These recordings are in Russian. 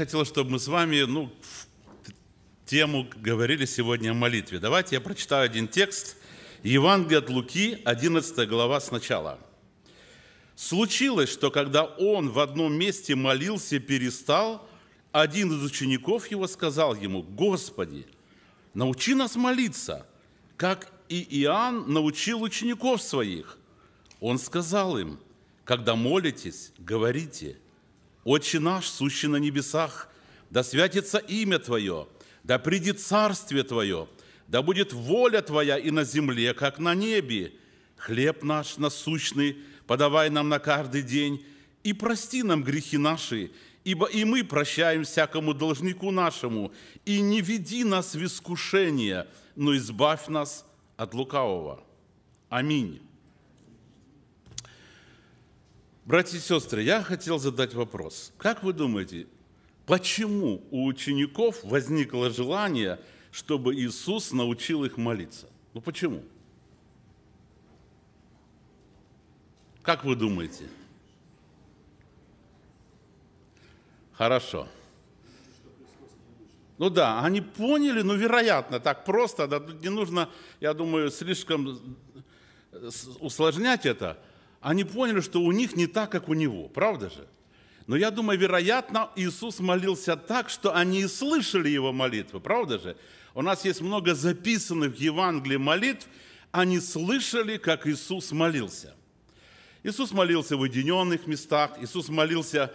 Хотел, чтобы мы с вами ну, тему говорили сегодня о молитве. Давайте я прочитаю один текст. Евангелие от Луки, 11 глава сначала. «Случилось, что когда он в одном месте молился, перестал, один из учеников его сказал ему, «Господи, научи нас молиться, как и Иоанн научил учеников своих». Он сказал им, «Когда молитесь, говорите – Отче наш, сущий на небесах, да святится имя Твое, да придет царствие Твое, да будет воля Твоя и на земле, как на небе. Хлеб наш насущный подавай нам на каждый день, и прости нам грехи наши, ибо и мы прощаем всякому должнику нашему, и не веди нас в искушение, но избавь нас от лукавого. Аминь. Братья и сестры, я хотел задать вопрос. Как вы думаете, почему у учеников возникло желание, чтобы Иисус научил их молиться? Ну почему? Как вы думаете? Хорошо. Ну да, они поняли, ну вероятно, так просто, да, не нужно, я думаю, слишком э, усложнять это – они поняли, что у них не так, как у него. Правда же? Но я думаю, вероятно, Иисус молился так, что они и слышали его молитвы. Правда же? У нас есть много записанных в Евангелии молитв. Они слышали, как Иисус молился. Иисус молился в уединенных местах. Иисус молился,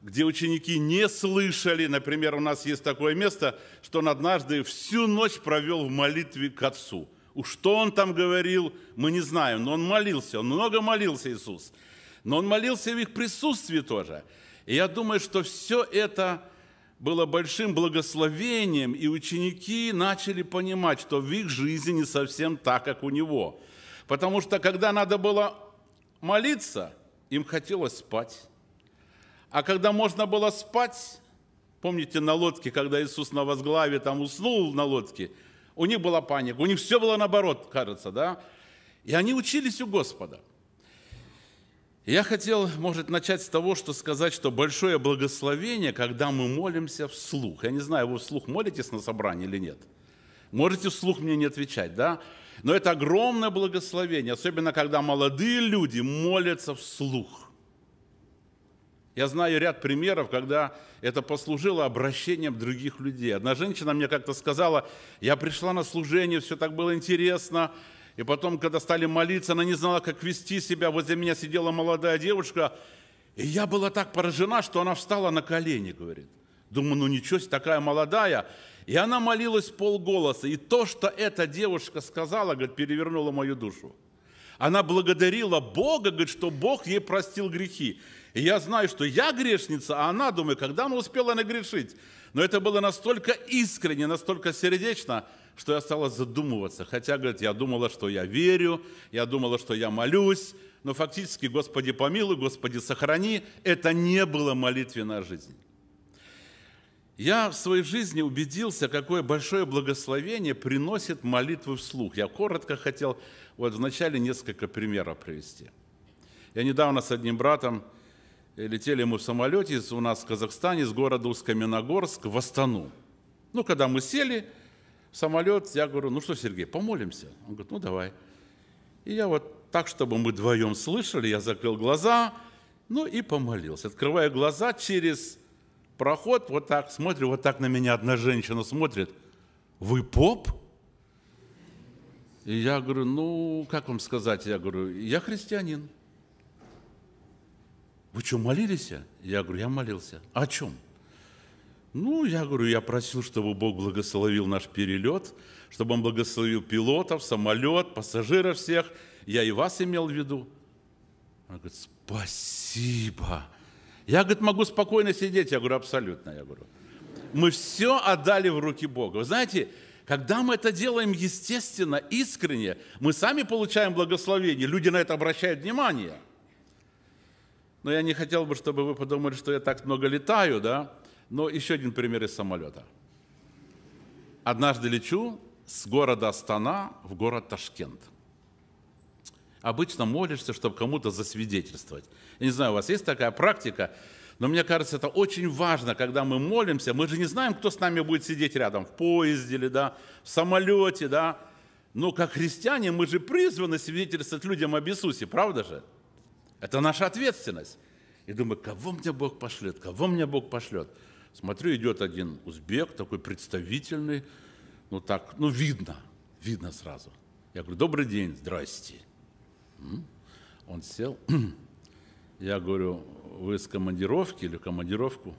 где ученики не слышали. Например, у нас есть такое место, что он однажды всю ночь провел в молитве к Отцу – Уж что он там говорил, мы не знаем, но он молился, он много молился, Иисус. Но он молился в их присутствии тоже. И я думаю, что все это было большим благословением, и ученики начали понимать, что в их жизни не совсем так, как у него. Потому что когда надо было молиться, им хотелось спать. А когда можно было спать, помните на лодке, когда Иисус на возглаве там уснул на лодке – у них была паника, у них все было наоборот, кажется, да? И они учились у Господа. Я хотел, может, начать с того, что сказать, что большое благословение, когда мы молимся вслух. Я не знаю, вы вслух молитесь на собрании или нет. Можете вслух мне не отвечать, да? Но это огромное благословение, особенно когда молодые люди молятся вслух. Я знаю ряд примеров, когда это послужило обращением других людей. Одна женщина мне как-то сказала, я пришла на служение, все так было интересно, и потом, когда стали молиться, она не знала, как вести себя. Возле меня сидела молодая девушка, и я была так поражена, что она встала на колени, говорит. Думаю, ну ничего себе, такая молодая. И она молилась полголоса. И то, что эта девушка сказала, говорит, перевернуло мою душу. Она благодарила Бога, говорит, что Бог ей простил грехи. И я знаю, что я грешница, а она, думаю, когда она успела нагрешить? Но это было настолько искренне, настолько сердечно, что я стала задумываться. Хотя, говорит, я думала, что я верю, я думала, что я молюсь, но фактически, Господи помилуй, Господи сохрани, это не было молитвенная жизнь. Я в своей жизни убедился, какое большое благословение приносит молитвы вслух. Я коротко хотел вот вначале несколько примеров привести. Я недавно с одним братом э, летели мы в самолете у нас в Казахстане, из города усть в Астану. Ну, когда мы сели в самолет, я говорю, ну что, Сергей, помолимся? Он говорит, ну давай. И я вот так, чтобы мы вдвоем слышали, я закрыл глаза, ну и помолился. Открывая глаза, через проход, вот так смотрю, вот так на меня одна женщина смотрит. Вы поп? И я говорю, ну, как вам сказать? Я говорю, я христианин. Вы что, молились? Я говорю, я молился. О чем? Ну, я говорю, я просил, чтобы Бог благословил наш перелет, чтобы Он благословил пилотов, самолет, пассажиров всех. Я и вас имел в виду. Она говорит, спасибо. Спасибо. Я, говорит, могу спокойно сидеть. Я говорю, абсолютно. Я говорю, мы все отдали в руки Бога. Вы знаете, когда мы это делаем естественно, искренне, мы сами получаем благословение, люди на это обращают внимание. Но я не хотел бы, чтобы вы подумали, что я так много летаю, да? Но еще один пример из самолета. Однажды лечу с города Астана в город Ташкент – обычно молишься, чтобы кому-то засвидетельствовать. Я не знаю, у вас есть такая практика, но мне кажется, это очень важно, когда мы молимся. Мы же не знаем, кто с нами будет сидеть рядом, в поезде или да, в самолете, да. Но как христиане мы же призваны свидетельствовать людям об Иисусе, правда же? Это наша ответственность. И думаю, кого мне Бог пошлет, кого мне Бог пошлет. Смотрю, идет один узбек, такой представительный, ну так, ну видно, видно сразу. Я говорю, добрый день, здрасте. Он сел. Я говорю, вы с командировки или командировку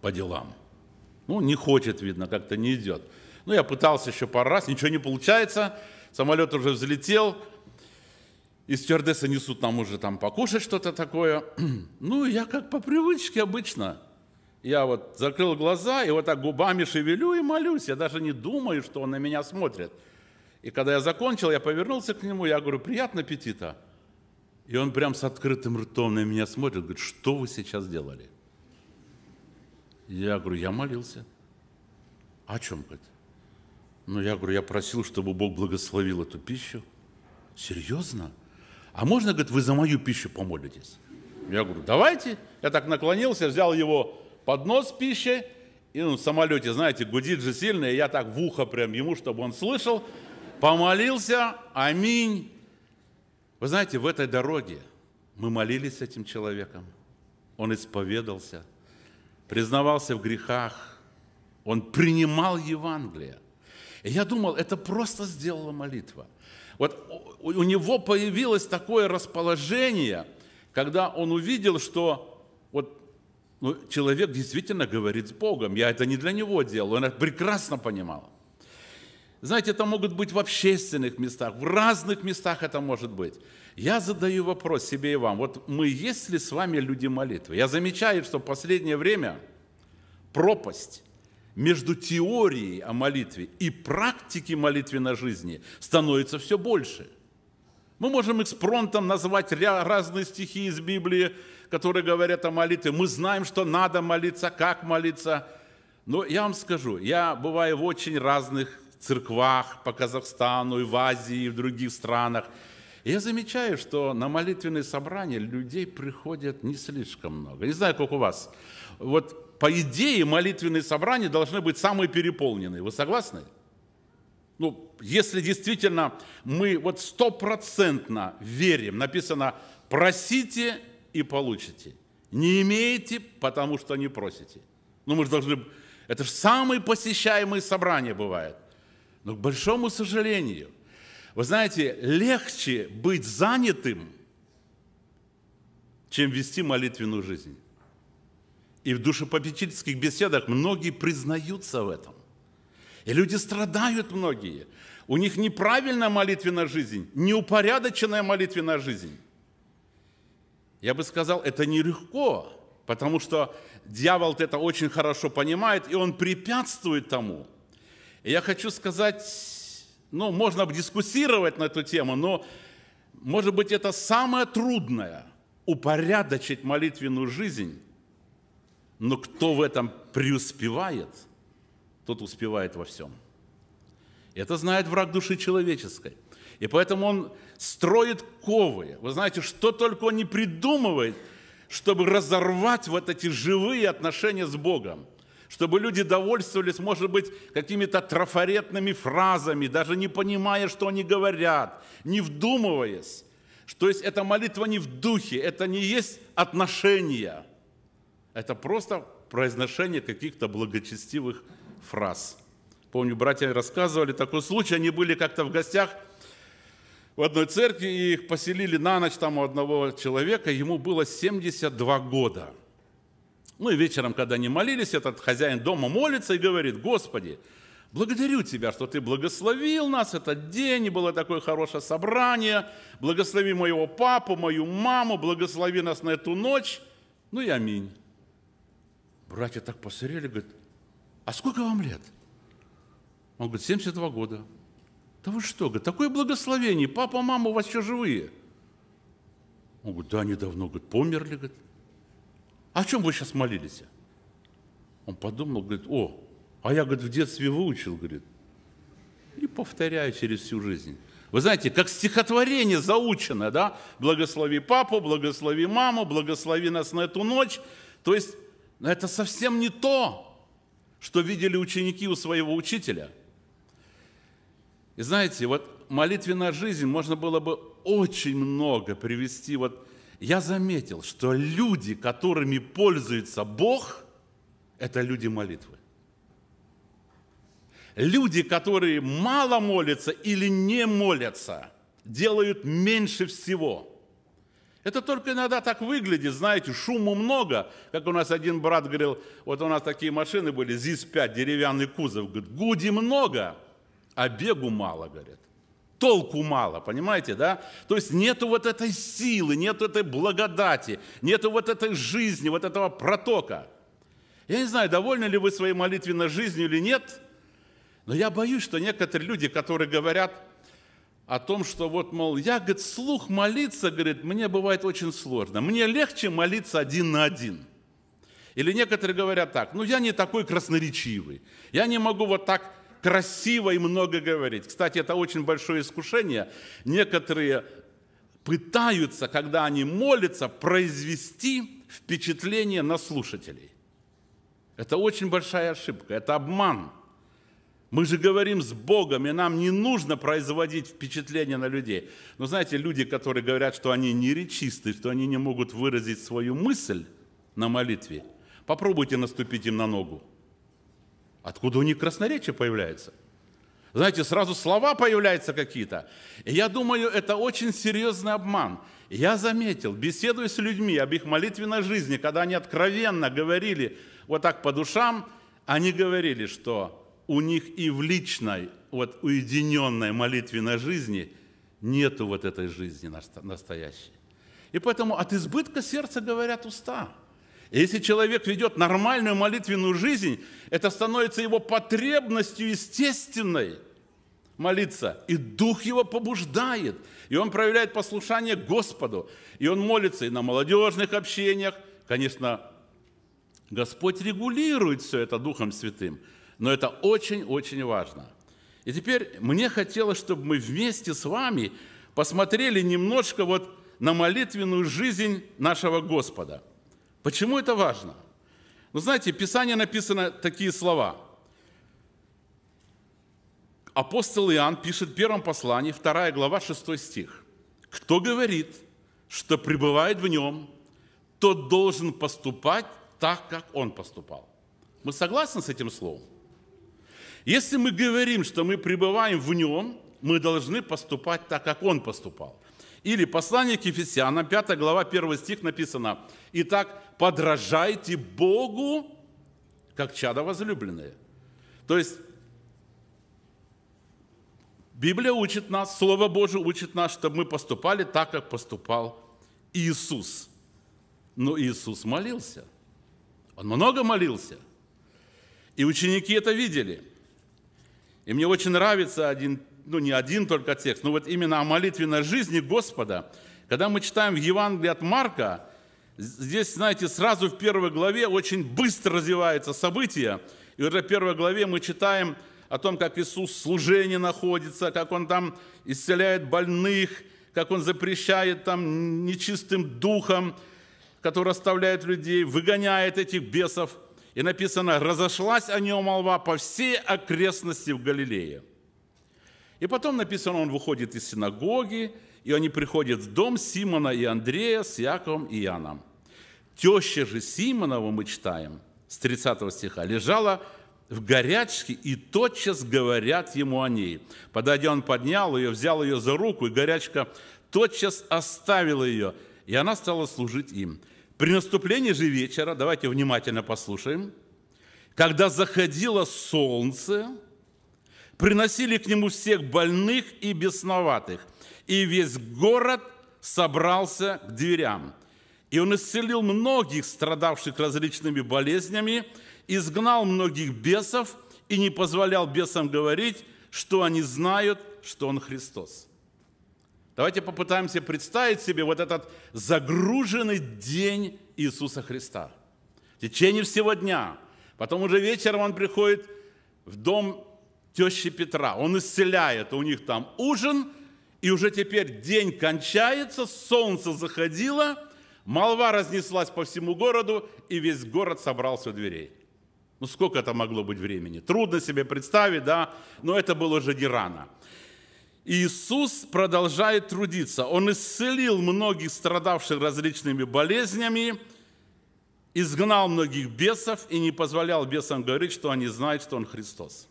по делам? Ну, не хочет, видно, как-то не идет. Ну, я пытался еще пару раз, ничего не получается. Самолет уже взлетел. Из стюардессы несут нам уже там покушать что-то такое. Ну, я как по привычке обычно. Я вот закрыл глаза и вот так губами шевелю и молюсь. Я даже не думаю, что он на меня смотрит. И когда я закончил, я повернулся к нему, я говорю, приятно аппетита. И он прям с открытым ртом на меня смотрит, говорит, что вы сейчас делали? Я говорю, я молился. О чем, говорит? Ну, я говорю, я просил, чтобы Бог благословил эту пищу. Серьезно? А можно, говорит, вы за мою пищу помолитесь? Я говорю, давайте. Я так наклонился, взял его под нос пищи, и ну, в самолете, знаете, гудит же сильно, и я так в ухо прям ему, чтобы он слышал. Помолился, аминь. Вы знаете, в этой дороге мы молились с этим человеком. Он исповедался, признавался в грехах. Он принимал Евангелие. И я думал, это просто сделала молитва. Вот у него появилось такое расположение, когда он увидел, что вот ну, человек действительно говорит с Богом. Я это не для него делал, он это прекрасно понимал. Знаете, это могут быть в общественных местах, в разных местах это может быть. Я задаю вопрос себе и вам. Вот мы есть ли с вами люди молитвы? Я замечаю, что в последнее время пропасть между теорией о молитве и практикой молитвы на жизни становится все больше. Мы можем экспронтом назвать разные стихи из Библии, которые говорят о молитве. Мы знаем, что надо молиться, как молиться. Но я вам скажу, я бываю в очень разных церквах по Казахстану и в Азии, и в других странах. И я замечаю, что на молитвенные собрания людей приходят не слишком много. Не знаю, как у вас. Вот по идее молитвенные собрания должны быть самые переполненные. Вы согласны? Ну, если действительно мы вот стопроцентно верим, написано «просите и получите». Не имеете, потому что не просите. Ну, мы же должны... Это же самые посещаемые собрания бывают. Но к большому сожалению, вы знаете, легче быть занятым, чем вести молитвенную жизнь. И в душепопечительских беседах многие признаются в этом. И люди страдают многие. У них неправильная молитвенная жизнь, неупорядоченная молитвенная жизнь. Я бы сказал, это нелегко, потому что дьявол это очень хорошо понимает, и он препятствует тому – и я хочу сказать, ну, можно дискуссировать на эту тему, но, может быть, это самое трудное – упорядочить молитвенную жизнь. Но кто в этом преуспевает, тот успевает во всем. Это знает враг души человеческой. И поэтому он строит ковы. Вы знаете, что только он не придумывает, чтобы разорвать вот эти живые отношения с Богом – чтобы люди довольствовались, может быть, какими-то трафаретными фразами, даже не понимая, что они говорят, не вдумываясь. Что есть эта молитва не в духе, это не есть отношения, это просто произношение каких-то благочестивых фраз. Помню, братья рассказывали такой случай, они были как-то в гостях в одной церкви, и их поселили на ночь там у одного человека, ему было 72 года – ну и вечером, когда они молились, этот хозяин дома молится и говорит, «Господи, благодарю Тебя, что Ты благословил нас этот день, и было такое хорошее собрание, благослови моего папу, мою маму, благослови нас на эту ночь». Ну и аминь. Братья так посмотрели, говорят, «А сколько вам лет?» Он говорит, 72 года. Да вы что, говорит, такое благословение, папа, мама у вас еще живые. Он говорит, да, они давно, говорит, померли, говорит о чем вы сейчас молились? Он подумал, говорит, о, а я, говорит, в детстве выучил, говорит, и повторяю через всю жизнь. Вы знаете, как стихотворение заучено, да? Благослови папу, благослови маму, благослови нас на эту ночь. То есть это совсем не то, что видели ученики у своего учителя. И знаете, вот молитвенная жизнь, можно было бы очень много привести вот я заметил, что люди, которыми пользуется Бог, это люди молитвы. Люди, которые мало молятся или не молятся, делают меньше всего. Это только иногда так выглядит, знаете, шуму много. Как у нас один брат говорил, вот у нас такие машины были, ЗИС-5, деревянный кузов, говорит, гуди много, а бегу мало, говорит толку мало, понимаете, да? То есть нету вот этой силы, нету этой благодати, нету вот этой жизни, вот этого протока. Я не знаю, довольны ли вы своей молитвенной жизнью или нет, но я боюсь, что некоторые люди, которые говорят о том, что вот, мол, я, говорит, слух молиться, говорит, мне бывает очень сложно. Мне легче молиться один на один. Или некоторые говорят так, ну я не такой красноречивый, я не могу вот так красиво и много говорить. Кстати, это очень большое искушение. Некоторые пытаются, когда они молятся, произвести впечатление на слушателей. Это очень большая ошибка, это обман. Мы же говорим с Богом, и нам не нужно производить впечатление на людей. Но знаете, люди, которые говорят, что они не что они не могут выразить свою мысль на молитве, попробуйте наступить им на ногу. Откуда у них красноречие появляется? Знаете, сразу слова появляются какие-то. И я думаю, это очень серьезный обман. Я заметил, беседуя с людьми об их молитвенной жизни, когда они откровенно говорили вот так по душам, они говорили, что у них и в личной, вот уединенной молитвенной жизни нету вот этой жизни настоящей. И поэтому от избытка сердца говорят уста если человек ведет нормальную молитвенную жизнь, это становится его потребностью естественной молиться. И Дух его побуждает. И он проявляет послушание Господу. И он молится и на молодежных общениях. Конечно, Господь регулирует все это Духом Святым. Но это очень-очень важно. И теперь мне хотелось, чтобы мы вместе с вами посмотрели немножко вот на молитвенную жизнь нашего Господа – Почему это важно? Ну, знаете, в Писании написаны такие слова. Апостол Иоанн пишет в первом послании, 2 глава, 6 стих. «Кто говорит, что пребывает в нем, тот должен поступать так, как он поступал». Мы согласны с этим словом? Если мы говорим, что мы пребываем в нем, мы должны поступать так, как он поступал. Или послание к Ефесянам, 5 глава, 1 стих написано – Итак, подражайте Богу, как чада возлюбленные. То есть Библия учит нас, Слово Божие учит нас, чтобы мы поступали так, как поступал Иисус. Но Иисус молился. Он много молился. И ученики это видели. И мне очень нравится один, ну не один только текст, но вот именно о молитве на жизни Господа. Когда мы читаем в Евангелии от Марка, Здесь, знаете, сразу в первой главе очень быстро развиваются события. И в первой главе мы читаем о том, как Иисус в служении находится, как Он там исцеляет больных, как Он запрещает там нечистым духом, который оставляет людей, выгоняет этих бесов. И написано, разошлась о нем молва по всей окрестности в Галилее. И потом написано, он выходит из синагоги, и они приходят в дом Симона и Андрея с Яковом и Иоанном. Теща же Симонова, мы читаем, с 30 стиха, лежала в горячке, и тотчас говорят ему о ней. Подойдя, он поднял ее, взял ее за руку, и горячка тотчас оставила ее, и она стала служить им. При наступлении же вечера, давайте внимательно послушаем, когда заходило солнце, приносили к нему всех больных и бесноватых, и весь город собрался к дверям. И он исцелил многих, страдавших различными болезнями, изгнал многих бесов и не позволял бесам говорить, что они знают, что он Христос. Давайте попытаемся представить себе вот этот загруженный день Иисуса Христа. В течение всего дня. Потом уже вечером он приходит в дом тещи Петра. Он исцеляет, у них там ужин, и уже теперь день кончается, солнце заходило – Молва разнеслась по всему городу, и весь город собрался у дверей. Ну сколько это могло быть времени? Трудно себе представить, да? Но это было уже не рано. Иисус продолжает трудиться. Он исцелил многих страдавших различными болезнями, изгнал многих бесов и не позволял бесам говорить, что они знают, что Он Христос.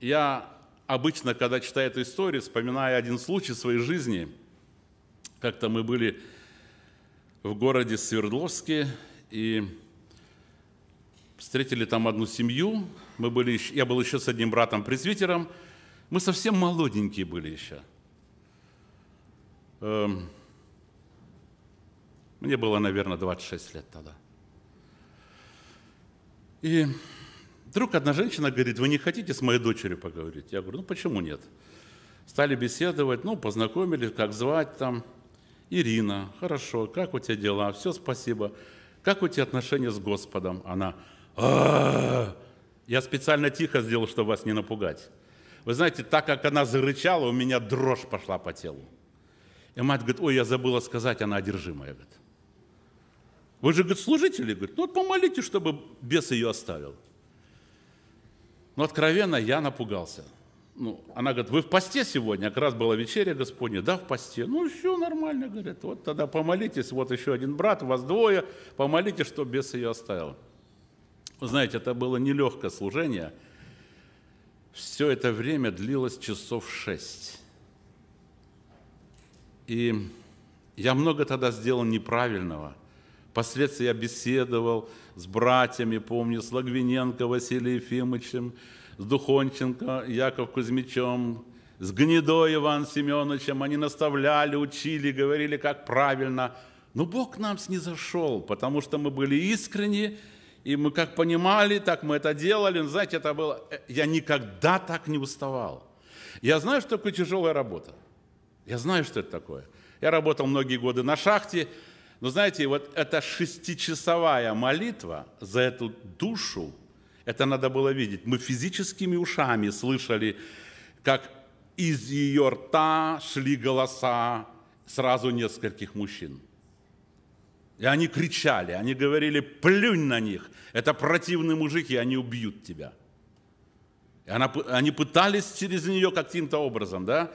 Я обычно, когда читаю эту историю, вспоминаю один случай в своей жизни – как-то мы были в городе Свердловске и встретили там одну семью. Мы были, я был еще с одним братом-пресвитером. Мы совсем молоденькие были еще. Эм, мне было, наверное, 26 лет тогда. И вдруг одна женщина говорит, вы не хотите с моей дочерью поговорить? Я говорю, ну почему нет? Стали беседовать, ну, познакомили, как звать там – Ирина, хорошо, как у тебя дела? Все, спасибо. Как у тебя отношения с Господом? Она, «А я специально тихо сделал, чтобы вас не напугать. Вы знаете, так как она зарычала, у меня дрожь пошла по телу. И мать говорит, ой, я забыла сказать, она одержимая. Говорит. Вы же, говорит, служители? Говорит, ну вот помолитесь, чтобы бес ее оставил. Но ну, откровенно я напугался – ну, она говорит, вы в посте сегодня, как раз была вечеря Господня, да, в посте. Ну, все нормально, говорит, вот тогда помолитесь, вот еще один брат, вас двое, помолитесь, что бес ее оставил. Вы знаете, это было нелегкое служение. Все это время длилось часов шесть. И я много тогда сделал неправильного. Впоследствии я беседовал с братьями, помню, с Логвиненко Василием Ефимовичем, с Духонченко, Яков Кузьмичем, с Гнедой Иван Семеновичем. Они наставляли, учили, говорили, как правильно. Но Бог к нам снизошел, потому что мы были искренни, и мы как понимали, так мы это делали. Но, знаете, это было... Э, я никогда так не уставал. Я знаю, что такое тяжелая работа. Я знаю, что это такое. Я работал многие годы на шахте, но знаете, вот эта шестичасовая молитва за эту душу, это надо было видеть. Мы физическими ушами слышали, как из ее рта шли голоса сразу нескольких мужчин. И они кричали, они говорили, плюнь на них, это противные мужики, они убьют тебя. И она, они пытались через нее каким-то образом, да?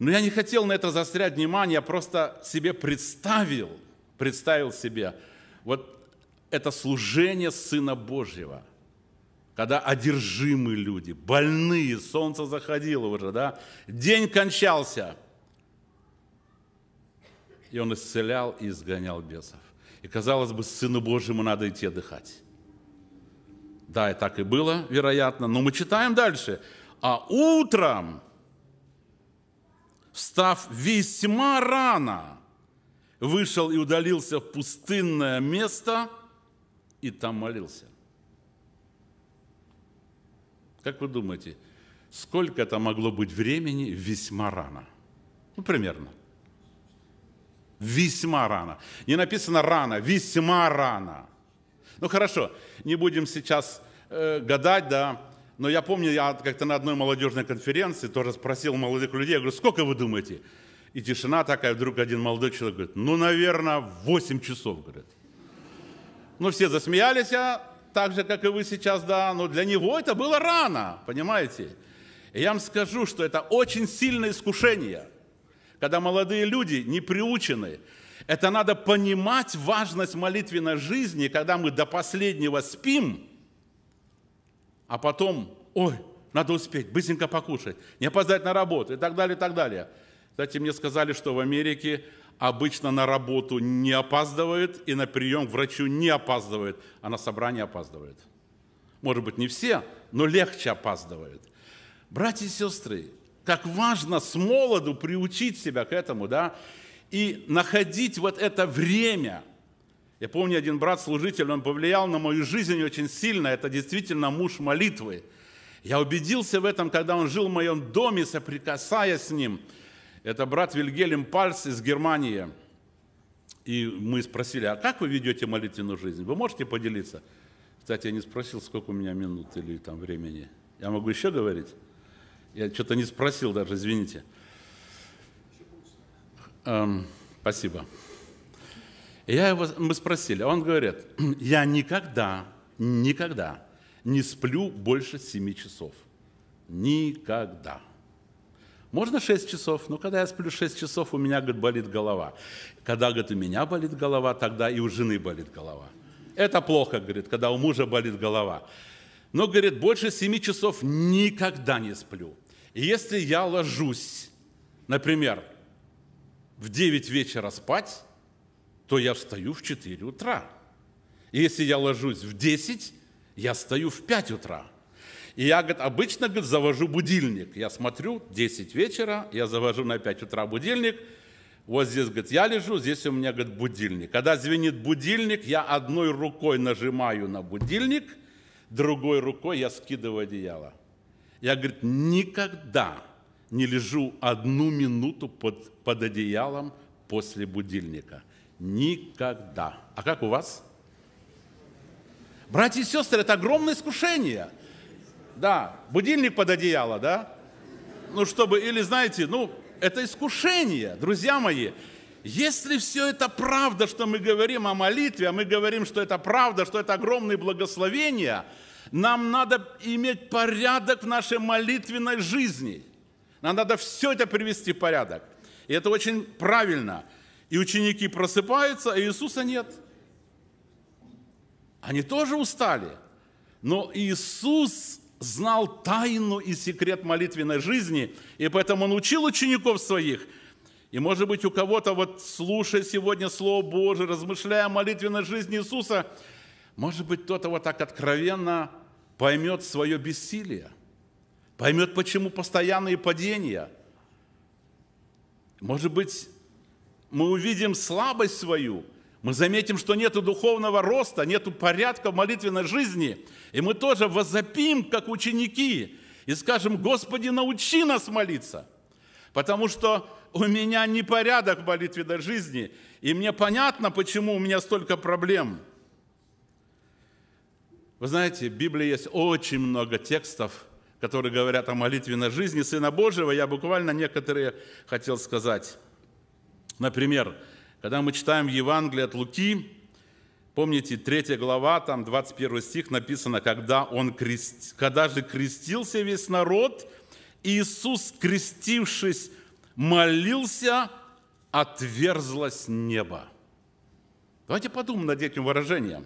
Но я не хотел на это заострять внимание, я просто себе представил, представил себе, вот это служение Сына Божьего, когда одержимы люди, больные, солнце заходило уже, да, день кончался, и он исцелял и изгонял бесов. И казалось бы, Сыну Божьему надо идти отдыхать. Да, и так и было, вероятно, но мы читаем дальше. А утром, встав весьма рано, вышел и удалился в пустынное место – и там молился. Как вы думаете, сколько это могло быть времени весьма рано? Ну, примерно. Весьма рано. Не написано рано, весьма рано. Ну хорошо, не будем сейчас э, гадать, да, но я помню, я как-то на одной молодежной конференции тоже спросил молодых людей, я говорю, сколько вы думаете? И тишина такая, вдруг один молодой человек говорит, ну, наверное, 8 часов, говорит. Ну, все засмеялись, а, так же, как и вы сейчас, да, но для него это было рано, понимаете? И я вам скажу, что это очень сильное искушение, когда молодые люди не приучены. Это надо понимать важность молитвенной жизни, когда мы до последнего спим, а потом, ой, надо успеть, быстренько покушать, не опоздать на работу и так далее, и так далее. Кстати, мне сказали, что в Америке обычно на работу не опаздывает и на прием к врачу не опаздывает, а на собрание опаздывает. Может быть, не все, но легче опаздывает. Братья и сестры, как важно с молоду приучить себя к этому, да, и находить вот это время. Я помню, один брат-служитель, он повлиял на мою жизнь очень сильно, это действительно муж молитвы. Я убедился в этом, когда он жил в моем доме, соприкасаясь с ним – это брат Вильгельм Пальц из Германии. И мы спросили, а как вы ведете молитвенную жизнь? Вы можете поделиться? Кстати, я не спросил, сколько у меня минут или там времени. Я могу еще говорить? Я что-то не спросил даже, извините. Эм, спасибо. Я его, мы спросили, он говорит, я никогда, никогда не сплю больше семи часов. Никогда. Можно 6 часов? но когда я сплю 6 часов, у меня, говорит, болит голова. Когда, говорит, у меня болит голова, тогда и у жены болит голова. Это плохо, говорит, когда у мужа болит голова. Но, говорит, больше 7 часов никогда не сплю. И если я ложусь, например, в 9 вечера спать, то я встаю в 4 утра. И если я ложусь в 10, я встаю в 5 утра. И я, говорит, обычно, говорит, завожу будильник. Я смотрю, 10 вечера, я завожу на 5 утра будильник. Вот здесь, говорит, я лежу, здесь у меня, говорит, будильник. Когда звенит будильник, я одной рукой нажимаю на будильник, другой рукой я скидываю одеяло. Я, говорит, никогда не лежу одну минуту под, под одеялом после будильника. Никогда. А как у вас? Братья и сестры, это огромное искушение – да, будильник под одеяло, да? Ну, чтобы, или знаете, ну, это искушение, друзья мои. Если все это правда, что мы говорим о молитве, а мы говорим, что это правда, что это огромные благословения, нам надо иметь порядок в нашей молитвенной жизни. Нам надо все это привести в порядок. И это очень правильно. И ученики просыпаются, а Иисуса нет. Они тоже устали. Но Иисус знал тайну и секрет молитвенной жизни, и поэтому он учил учеников своих. И, может быть, у кого-то, вот слушая сегодня Слово Божие, размышляя о молитвенной жизни Иисуса, может быть, кто-то вот так откровенно поймет свое бессилие, поймет, почему постоянные падения. Может быть, мы увидим слабость свою – мы заметим, что нет духовного роста, нет порядка в молитвенной жизни. И мы тоже возопим, как ученики, и скажем, Господи, научи нас молиться. Потому что у меня не порядок в молитвенной жизни, и мне понятно, почему у меня столько проблем. Вы знаете, в Библии есть очень много текстов, которые говорят о молитвенной жизни Сына Божьего. Я буквально некоторые хотел сказать. Например, когда мы читаем Евангелие от Луки, помните, 3 глава, там 21 стих написано, когда, он крест... когда же крестился весь народ, Иисус, крестившись, молился, отверзлось небо. Давайте подумаем над этим выражением.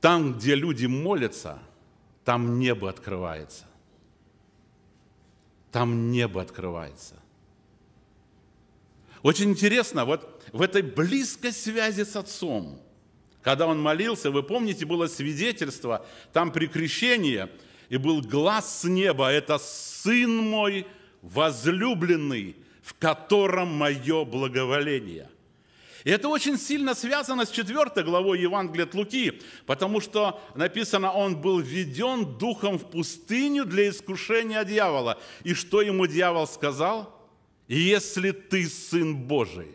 Там, где люди молятся, там небо открывается. Там небо открывается. Очень интересно, вот в этой близкой связи с отцом, когда он молился, вы помните, было свидетельство, там при крещении, и был глаз с неба, это «Сын мой возлюбленный, в котором мое благоволение». И это очень сильно связано с 4 главой Евангелия от Луки, потому что написано, он был введен духом в пустыню для искушения дьявола. И что ему дьявол сказал? если ты Сын Божий.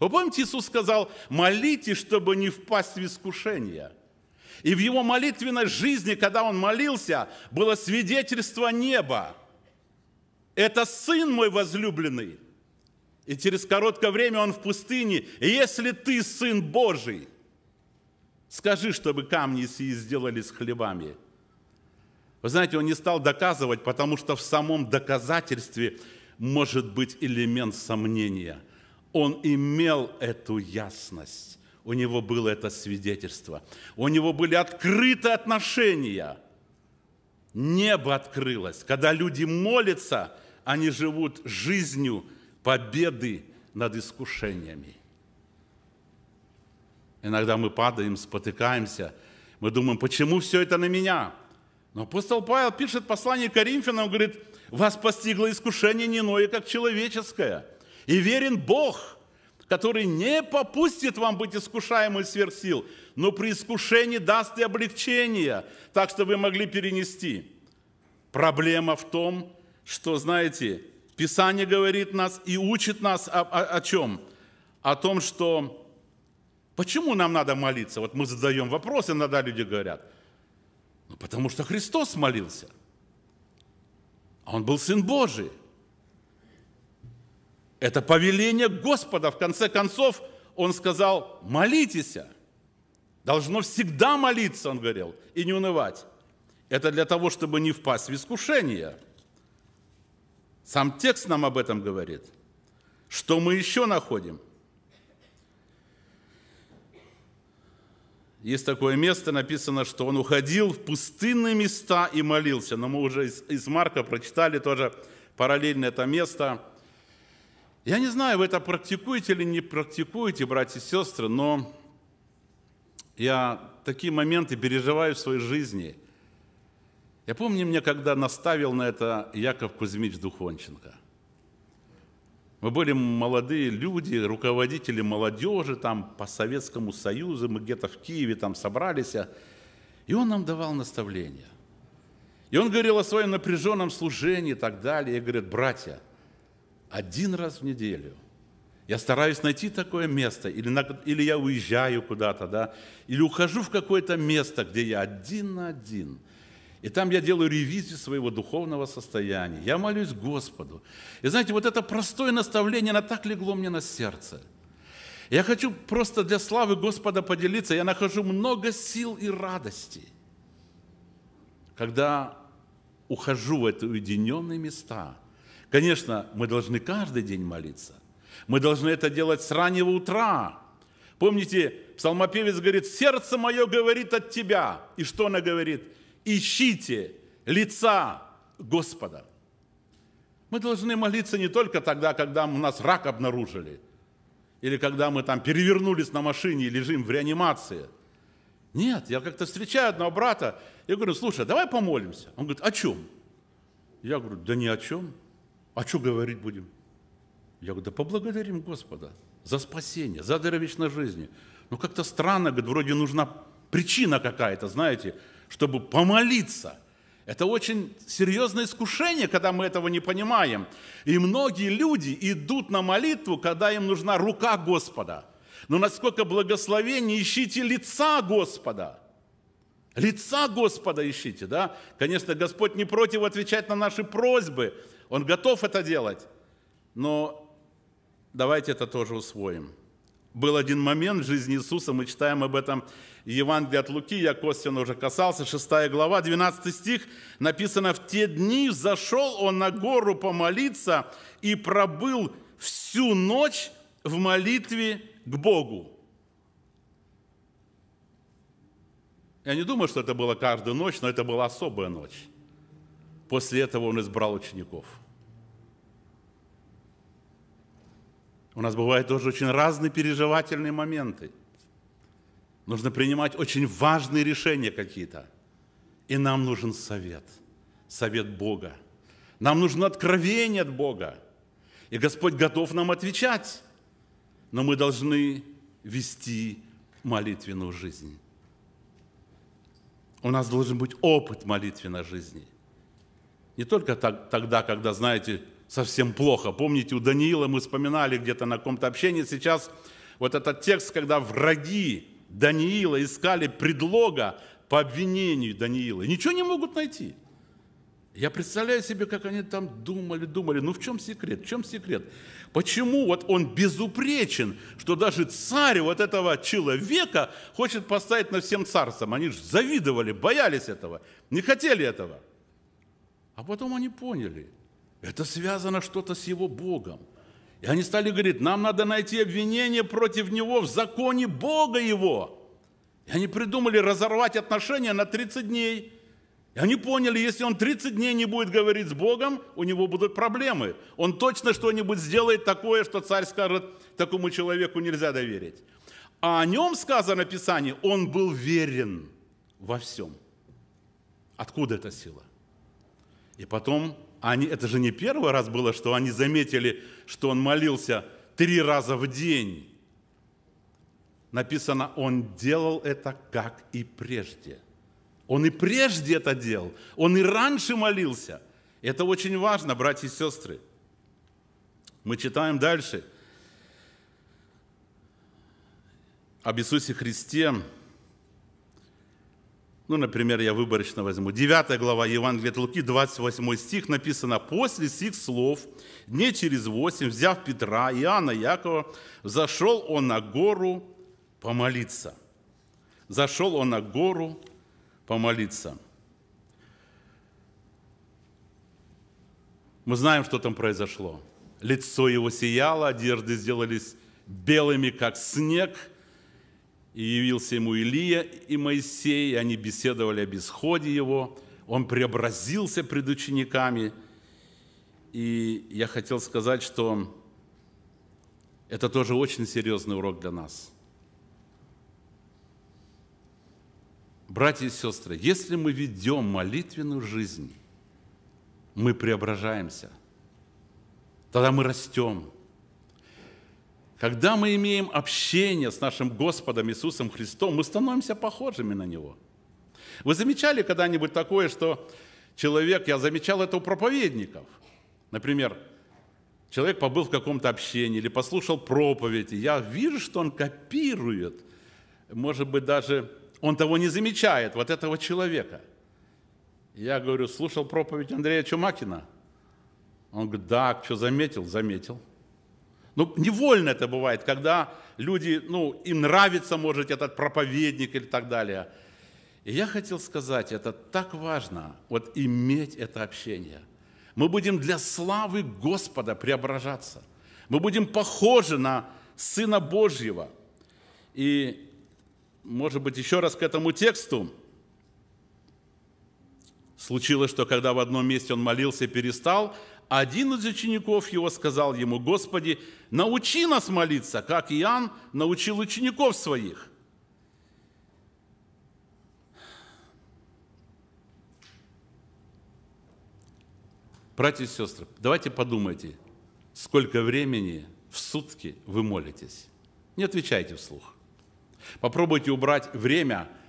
Вы помните, Иисус сказал, молитесь, чтобы не впасть в искушение. И в его молитвенной жизни, когда он молился, было свидетельство неба. Это Сын мой возлюбленный. И через короткое время он в пустыне. если ты Сын Божий, скажи, чтобы камни сии с хлебами. Вы знаете, он не стал доказывать, потому что в самом доказательстве – может быть элемент сомнения. Он имел эту ясность. У него было это свидетельство. У него были открыты отношения. Небо открылось. Когда люди молятся, они живут жизнью победы над искушениями. Иногда мы падаем, спотыкаемся, мы думаем, почему все это на меня? Но апостол Павел пишет послание Коринфянам, говорит, «Вас постигло искушение не иное, как человеческое, и верен Бог, который не попустит вам быть искушаемым сверх сил, но при искушении даст и облегчение, так что вы могли перенести». Проблема в том, что, знаете, Писание говорит нас и учит нас о, о, о чем? О том, что почему нам надо молиться? Вот мы задаем вопросы, иногда люди говорят – ну, потому что Христос молился. А он был Сын Божий. Это повеление Господа. В конце концов, он сказал, молитесь. Должно всегда молиться, он говорил, и не унывать. Это для того, чтобы не впасть в искушение. Сам текст нам об этом говорит. Что мы еще находим – Есть такое место, написано, что он уходил в пустынные места и молился. Но мы уже из, из Марка прочитали тоже параллельно это место. Я не знаю, вы это практикуете или не практикуете, братья и сестры, но я такие моменты переживаю в своей жизни. Я помню, мне когда наставил на это Яков Кузьмич Духонченко. Мы были молодые люди, руководители молодежи там по Советскому Союзу, мы где-то в Киеве там собрались. И он нам давал наставления. И он говорил о своем напряженном служении и так далее. И говорит, братья, один раз в неделю я стараюсь найти такое место, или, на, или я уезжаю куда-то, да, или ухожу в какое-то место, где я один на один – и там я делаю ревизию своего духовного состояния. Я молюсь Господу. И знаете, вот это простое наставление, оно так легло мне на сердце. Я хочу просто для славы Господа поделиться. Я нахожу много сил и радости, когда ухожу в эти уединенные места. Конечно, мы должны каждый день молиться. Мы должны это делать с раннего утра. Помните, псалмопевец говорит, «Сердце мое говорит от тебя». И что она говорит? ищите лица Господа. Мы должны молиться не только тогда, когда у нас рак обнаружили, или когда мы там перевернулись на машине и лежим в реанимации. Нет, я как-то встречаю одного брата, я говорю, слушай, давай помолимся. Он говорит, о чем? Я говорю, да ни о чем. А что говорить будем? Я говорю, да поблагодарим Господа за спасение, за дыро вечной жизни. Ну, как-то странно, говорит, вроде нужна причина какая-то, знаете, чтобы помолиться. Это очень серьезное искушение, когда мы этого не понимаем. И многие люди идут на молитву, когда им нужна рука Господа. Но насколько благословение, ищите лица Господа. Лица Господа ищите, да? Конечно, Господь не против отвечать на наши просьбы. Он готов это делать. Но давайте это тоже усвоим – был один момент в жизни Иисуса, мы читаем об этом Евангелие от Луки, я Костин уже касался, 6 глава, 12 стих, написано, «В те дни зашел он на гору помолиться и пробыл всю ночь в молитве к Богу». Я не думаю, что это было каждую ночь, но это была особая ночь. После этого он избрал учеников – У нас бывают тоже очень разные переживательные моменты. Нужно принимать очень важные решения какие-то. И нам нужен совет, совет Бога. Нам нужно откровение от Бога. И Господь готов нам отвечать. Но мы должны вести молитвенную жизнь. У нас должен быть опыт молитвенной жизни. Не только так, тогда, когда, знаете, совсем плохо. Помните, у Даниила мы вспоминали где-то на каком-то общении сейчас вот этот текст, когда враги Даниила искали предлога по обвинению Даниила. И ничего не могут найти. Я представляю себе, как они там думали, думали. Ну в чем секрет? В чем секрет? Почему вот он безупречен, что даже царь вот этого человека хочет поставить на всем царством? Они же завидовали, боялись этого, не хотели этого. А потом они поняли – это связано что-то с его Богом. И они стали говорить, нам надо найти обвинение против него в законе Бога его. И они придумали разорвать отношения на 30 дней. И они поняли, если он 30 дней не будет говорить с Богом, у него будут проблемы. Он точно что-нибудь сделает такое, что царь скажет, такому человеку нельзя доверить. А о нем сказано в Писании, он был верен во всем. Откуда эта сила? И потом они, это же не первый раз было, что они заметили, что он молился три раза в день. Написано, он делал это, как и прежде. Он и прежде это делал, он и раньше молился. Это очень важно, братья и сестры. Мы читаем дальше об Иисусе Христе, ну, например, я выборочно возьму. 9 глава Евангелия от Луки, 28 стих написано «После сих слов дней через восемь, взяв Петра, Иоанна, Якова, зашел он на гору помолиться». Зашел он на гору помолиться. Мы знаем, что там произошло. Лицо его сияло, одежды сделались белыми, как снег – и явился ему Илия и Моисей, и они беседовали об исходе его. Он преобразился пред учениками. И я хотел сказать, что это тоже очень серьезный урок для нас. Братья и сестры, если мы ведем молитвенную жизнь, мы преображаемся. Тогда мы растем – когда мы имеем общение с нашим Господом Иисусом Христом, мы становимся похожими на Него. Вы замечали когда-нибудь такое, что человек, я замечал это у проповедников, например, человек побыл в каком-то общении или послушал проповедь, и я вижу, что он копирует, может быть, даже он того не замечает, вот этого человека. Я говорю, слушал проповедь Андрея Чумакина. Он говорит, да, что заметил, заметил. Ну, невольно это бывает, когда люди, ну, им нравится, может, этот проповедник или так далее. И я хотел сказать, это так важно, вот иметь это общение. Мы будем для славы Господа преображаться. Мы будем похожи на Сына Божьего. И, может быть, еще раз к этому тексту. Случилось, что когда в одном месте он молился и перестал, один из учеников его сказал ему, «Господи, научи нас молиться, как Иоанн научил учеников своих». Братья и сестры, давайте подумайте, сколько времени в сутки вы молитесь. Не отвечайте вслух. Попробуйте убрать время –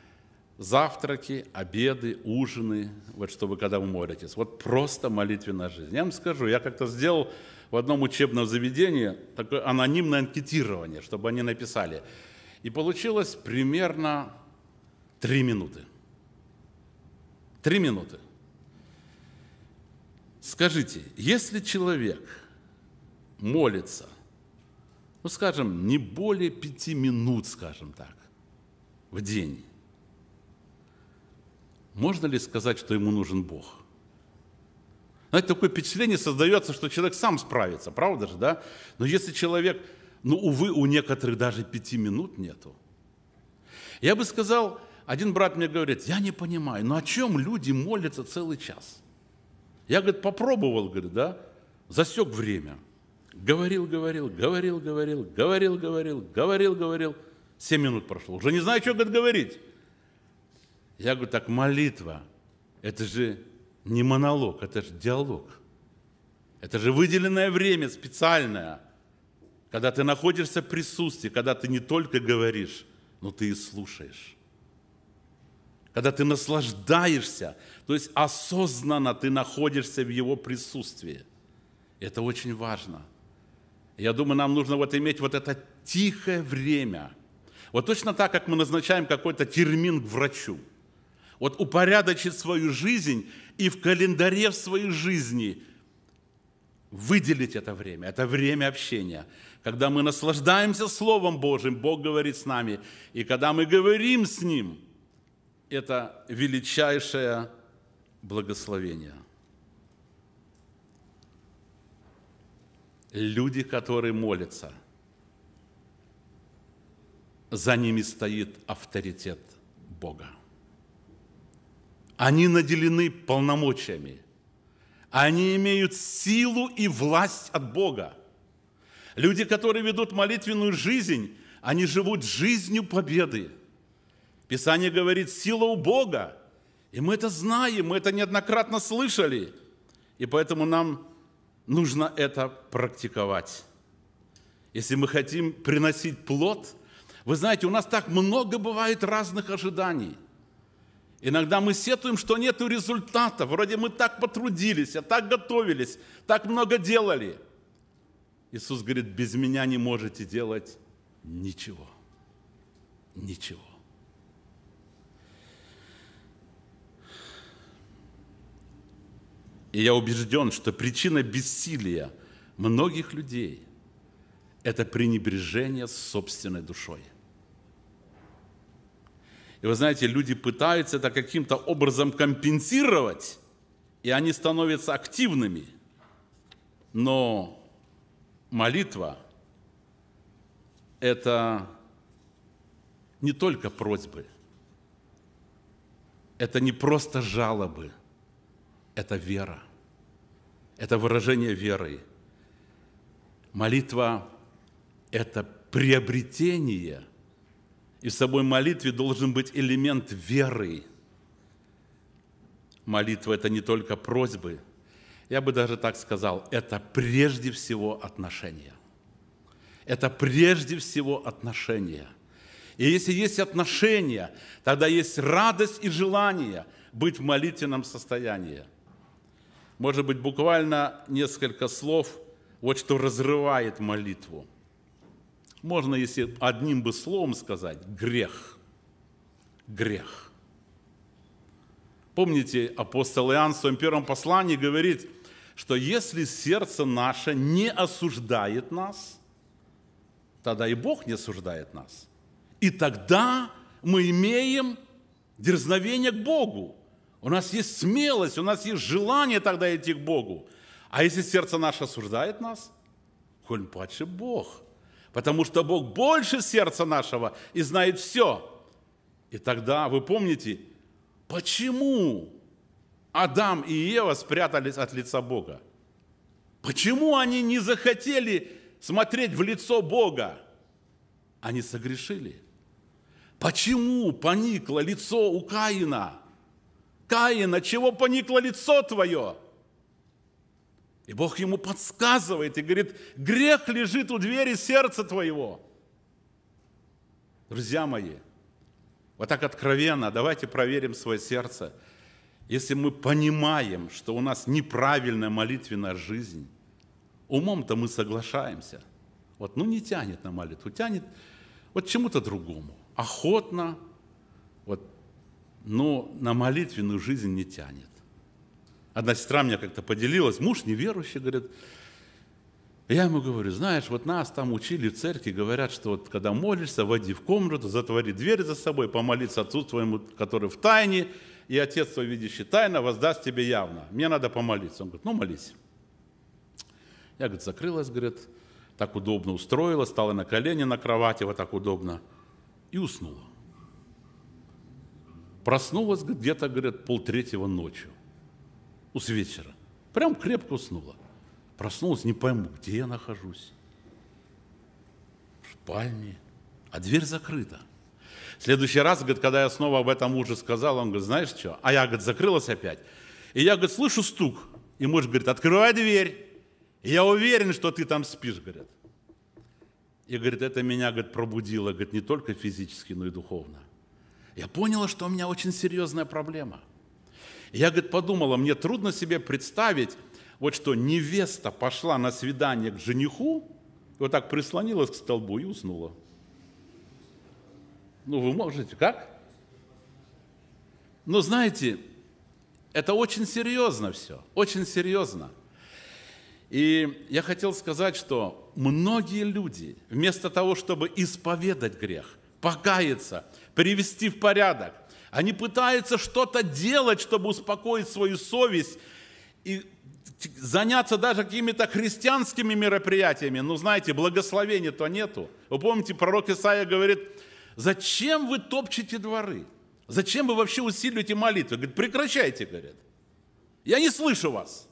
завтраки, обеды, ужины, вот чтобы когда вы молитесь. Вот просто молитвенная жизнь. Я вам скажу, я как-то сделал в одном учебном заведении такое анонимное анкетирование, чтобы они написали. И получилось примерно три минуты. Три минуты. Скажите, если человек молится, ну, скажем, не более пяти минут, скажем так, в день, можно ли сказать, что ему нужен Бог? Знаете, такое впечатление создается, что человек сам справится, правда же, да? Но если человек, ну, увы, у некоторых даже пяти минут нету. Я бы сказал, один брат мне говорит, я не понимаю, ну о чем люди молятся целый час? Я, говорит, попробовал, говорит, да, засек время. Говорил, говорил, говорил, говорил, говорил, говорил, говорил, говорил. Семь минут прошло. Уже не знаю, что, говорит, говорить. Я говорю, так молитва, это же не монолог, это же диалог. Это же выделенное время специальное, когда ты находишься в присутствии, когда ты не только говоришь, но ты и слушаешь. Когда ты наслаждаешься, то есть осознанно ты находишься в Его присутствии. Это очень важно. Я думаю, нам нужно вот иметь вот это тихое время. Вот точно так, как мы назначаем какой-то термин к врачу – вот упорядочить свою жизнь и в календаре в своей жизни выделить это время, это время общения. Когда мы наслаждаемся Словом Божьим, Бог говорит с нами, и когда мы говорим с Ним, это величайшее благословение. Люди, которые молятся, за ними стоит авторитет Бога. Они наделены полномочиями. Они имеют силу и власть от Бога. Люди, которые ведут молитвенную жизнь, они живут жизнью победы. Писание говорит, сила у Бога. И мы это знаем, мы это неоднократно слышали. И поэтому нам нужно это практиковать. Если мы хотим приносить плод, вы знаете, у нас так много бывает разных ожиданий. Иногда мы сетуем, что нет результата. Вроде мы так потрудились, а так готовились, так много делали. Иисус говорит, без меня не можете делать ничего. Ничего. И я убежден, что причина бессилия многих людей – это пренебрежение собственной душой – и вы знаете, люди пытаются это каким-то образом компенсировать, и они становятся активными. Но молитва – это не только просьбы, это не просто жалобы, это вера, это выражение веры. Молитва – это приобретение – и в собой молитве должен быть элемент веры. Молитва – это не только просьбы. Я бы даже так сказал, это прежде всего отношения. Это прежде всего отношения. И если есть отношения, тогда есть радость и желание быть в молитвенном состоянии. Может быть, буквально несколько слов, вот что разрывает молитву – можно, если одним бы словом сказать, грех. Грех. Помните, апостол Иоанн в своем первом послании говорит, что если сердце наше не осуждает нас, тогда и Бог не осуждает нас. И тогда мы имеем дерзновение к Богу. У нас есть смелость, у нас есть желание тогда идти к Богу. А если сердце наше осуждает нас, коль паче Бог – потому что Бог больше сердца нашего и знает все. И тогда вы помните, почему Адам и Ева спрятались от лица Бога? Почему они не захотели смотреть в лицо Бога? Они согрешили. Почему поникло лицо у Каина? Каина, чего поникло лицо твое? И Бог ему подсказывает и говорит, грех лежит у двери сердца твоего. Друзья мои, вот так откровенно, давайте проверим свое сердце. Если мы понимаем, что у нас неправильная молитвенная жизнь, умом-то мы соглашаемся. Вот, ну не тянет на молитву, тянет вот чему-то другому. Охотно, вот, но на молитвенную жизнь не тянет. Одна сестра меня как-то поделилась, муж неверующий, говорит, я ему говорю, знаешь, вот нас там учили в церкви, говорят, что вот когда молишься, войди в комнату, затвори дверь за собой, помолись отцу твоему, который в тайне, и отец твой, видящий тайно, воздаст тебе явно. Мне надо помолиться. Он говорит, ну молись. Я, говорит, закрылась, говорит, так удобно устроила, стала на колени на кровати, вот так удобно, и уснула. Проснулась где-то, говорит, полтретьего ночью с вечера. Прям крепко уснула. Проснулась, не пойму, где я нахожусь. В спальне. А дверь закрыта. В следующий раз, говорит, когда я снова об этом уже сказал, он говорит, знаешь что? А я, говорит, закрылась опять. И я, говорит, слышу стук. И муж говорит, открывай дверь. я уверен, что ты там спишь, говорят. И, говорит, это меня, говорит, пробудило, говорит, не только физически, но и духовно. Я поняла, что у меня очень серьезная проблема – я, говорит, подумала, мне трудно себе представить, вот что невеста пошла на свидание к жениху, вот так прислонилась к столбу и уснула. Ну, вы можете, как? Но знаете, это очень серьезно все, очень серьезно. И я хотел сказать, что многие люди, вместо того, чтобы исповедать грех, покаяться, привести в порядок, они пытаются что-то делать, чтобы успокоить свою совесть и заняться даже какими-то христианскими мероприятиями. Но ну, знаете, благословения-то нету. Вы помните, пророк Исаия говорит, зачем вы топчете дворы? Зачем вы вообще усиливаете молитвы? Говорит, прекращайте, говорят. Я не слышу вас.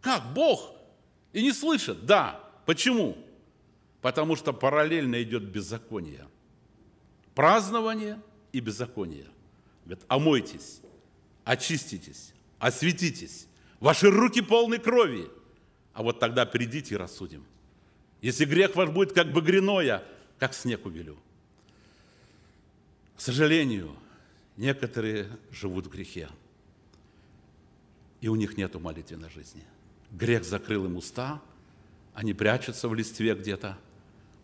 Как? Бог и не слышит? Да. Почему? Потому что параллельно идет беззаконие. Празднование и беззаконие. Говорит, омойтесь, очиститесь, осветитесь. Ваши руки полны крови. А вот тогда придите и рассудим. Если грех ваш будет как багряное, как снег убелю. К сожалению, некоторые живут в грехе. И у них нет молитвенной жизни. Грех закрыл им уста, они прячутся в листве где-то,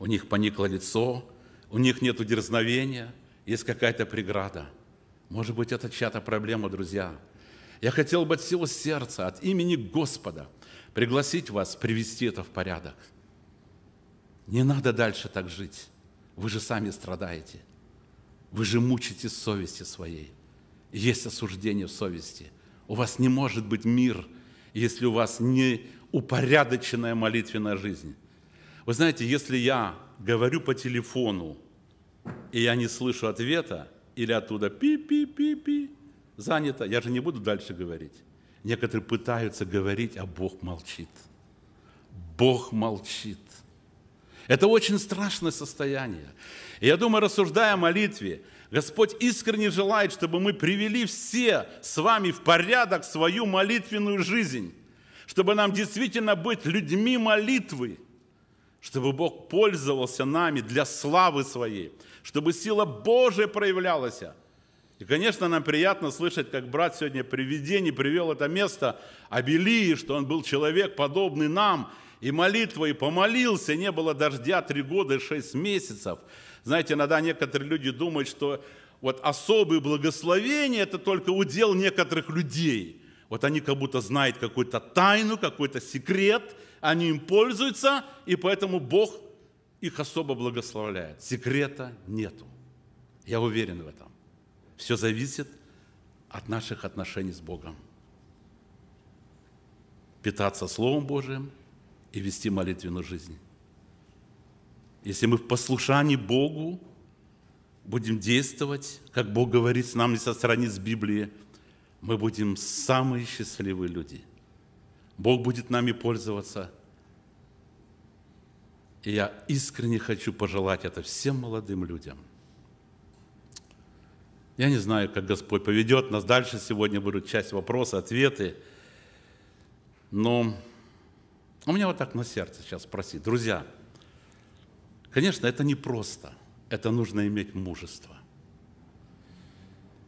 у них поникло лицо, у них нет дерзновения, есть какая-то преграда – может быть, это чья-то проблема, друзья. Я хотел бы от всего сердца, от имени Господа пригласить вас привести это в порядок. Не надо дальше так жить. Вы же сами страдаете. Вы же мучите совести своей. Есть осуждение в совести. У вас не может быть мир, если у вас не упорядоченная молитвенная жизнь. Вы знаете, если я говорю по телефону, и я не слышу ответа, или оттуда пи-пи-пи-пи, занято. Я же не буду дальше говорить. Некоторые пытаются говорить, а Бог молчит. Бог молчит. Это очень страшное состояние. И я думаю, рассуждая о молитве, Господь искренне желает, чтобы мы привели все с вами в порядок свою молитвенную жизнь, чтобы нам действительно быть людьми молитвы, чтобы Бог пользовался нами для славы своей чтобы сила Божия проявлялась. И, конечно, нам приятно слышать, как брат сегодня при видении привел это место Абелии, что он был человек, подобный нам, и молитва, и помолился, не было дождя три года и шесть месяцев. Знаете, иногда некоторые люди думают, что вот особые благословения – это только удел некоторых людей. Вот они как будто знают какую-то тайну, какой-то секрет, они им пользуются, и поэтому Бог их особо благословляет. Секрета нету. Я уверен в этом. Все зависит от наших отношений с Богом. Питаться Словом Божьим и вести молитвенную жизнь. Если мы в послушании Богу будем действовать, как Бог говорит с не со стороны, с Библии, мы будем самые счастливые люди. Бог будет нами пользоваться – и я искренне хочу пожелать это всем молодым людям. Я не знаю, как Господь поведет нас дальше. Сегодня будут часть вопросы, ответы. Но у меня вот так на сердце сейчас спросить. Друзья, конечно, это непросто. Это нужно иметь мужество.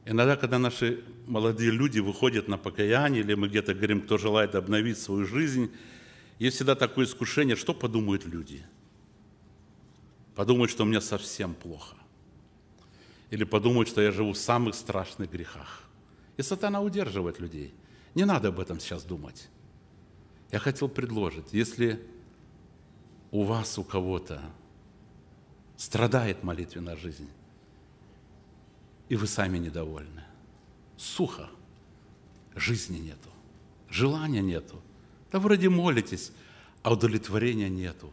Иногда, когда наши молодые люди выходят на покаяние, или мы где-то говорим, кто желает обновить свою жизнь, есть всегда такое искушение, что подумают люди – подумают, что мне совсем плохо. Или подумают, что я живу в самых страшных грехах. И сатана удерживает людей. Не надо об этом сейчас думать. Я хотел предложить, если у вас, у кого-то страдает молитвенная жизнь, и вы сами недовольны, сухо, жизни нету, желания нету, да вроде молитесь, а удовлетворения нету,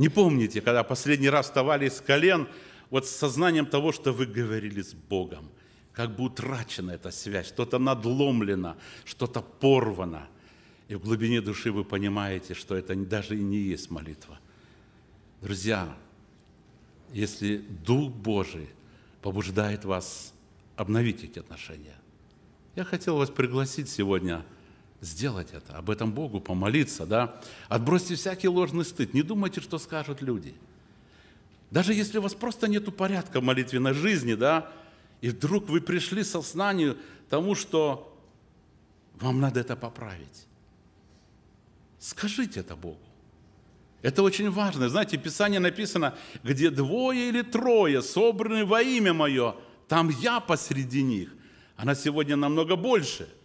не помните, когда последний раз вставали из колен, вот с сознанием того, что вы говорили с Богом, как бы утрачена эта связь, что-то надломлено, что-то порвано. И в глубине души вы понимаете, что это даже и не есть молитва. Друзья, если Дух Божий побуждает вас обновить эти отношения, я хотел вас пригласить сегодня – сделать это, об этом Богу помолиться, да? Отбросьте всякий ложный стыд, не думайте, что скажут люди. Даже если у вас просто нет порядка в молитвенной жизни, да, и вдруг вы пришли со знанием тому, что вам надо это поправить. Скажите это Богу. Это очень важно. Знаете, в Писании написано, где двое или трое собраны во имя Мое, там я посреди них. Она сегодня намного больше –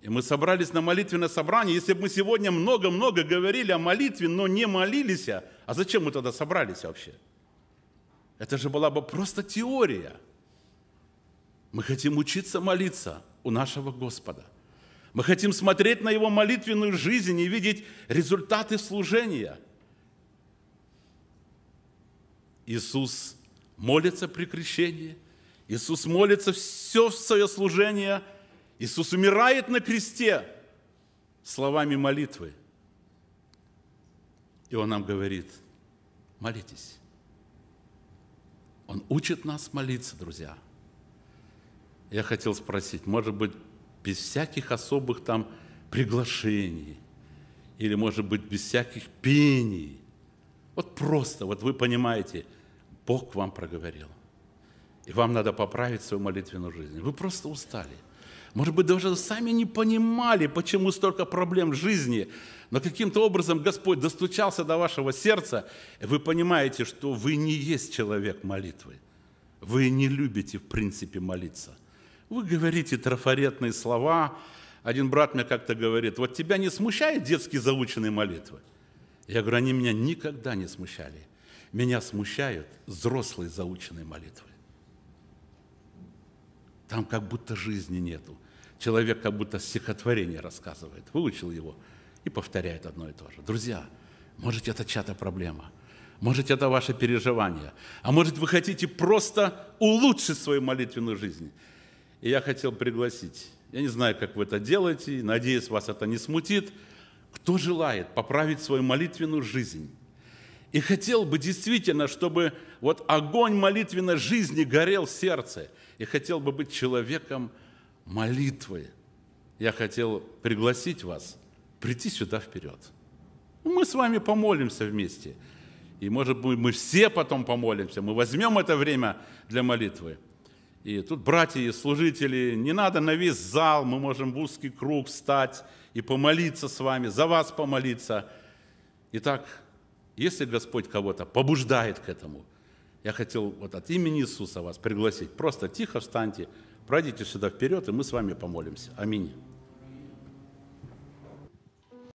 и мы собрались на молитвенное собрание. Если бы мы сегодня много-много говорили о молитве, но не молились, а зачем мы тогда собрались вообще? Это же была бы просто теория. Мы хотим учиться молиться у нашего Господа. Мы хотим смотреть на Его молитвенную жизнь и видеть результаты служения. Иисус молится при крещении, Иисус молится все свое служение – Иисус умирает на кресте словами молитвы. И Он нам говорит, молитесь. Он учит нас молиться, друзья. Я хотел спросить, может быть, без всяких особых там приглашений, или, может быть, без всяких пений. Вот просто, вот вы понимаете, Бог вам проговорил. И вам надо поправить свою молитвенную жизнь. Вы просто устали. Может быть, даже сами не понимали, почему столько проблем в жизни. Но каким-то образом Господь достучался до вашего сердца, и вы понимаете, что вы не есть человек молитвы. Вы не любите, в принципе, молиться. Вы говорите трафаретные слова. Один брат мне как-то говорит, вот тебя не смущают детские заученные молитвы? Я говорю, они меня никогда не смущали. Меня смущают взрослые заученные молитвы. Там как будто жизни нету. Человек как будто стихотворение рассказывает, выучил его и повторяет одно и то же. Друзья, может, это чья-то проблема, может, это ваше переживание, а может, вы хотите просто улучшить свою молитвенную жизнь. И я хотел пригласить, я не знаю, как вы это делаете, надеюсь, вас это не смутит, кто желает поправить свою молитвенную жизнь, и хотел бы действительно, чтобы вот огонь молитвенной жизни горел в сердце – я хотел бы быть человеком молитвы. Я хотел пригласить вас прийти сюда вперед. Ну, мы с вами помолимся вместе. И, может быть, мы все потом помолимся. Мы возьмем это время для молитвы. И тут братья и служители, не надо на весь зал, мы можем в узкий круг встать и помолиться с вами, за вас помолиться. Итак, если Господь кого-то побуждает к этому – я хотел вот от имени Иисуса вас пригласить. Просто тихо встаньте, пройдите сюда вперед, и мы с вами помолимся. Аминь.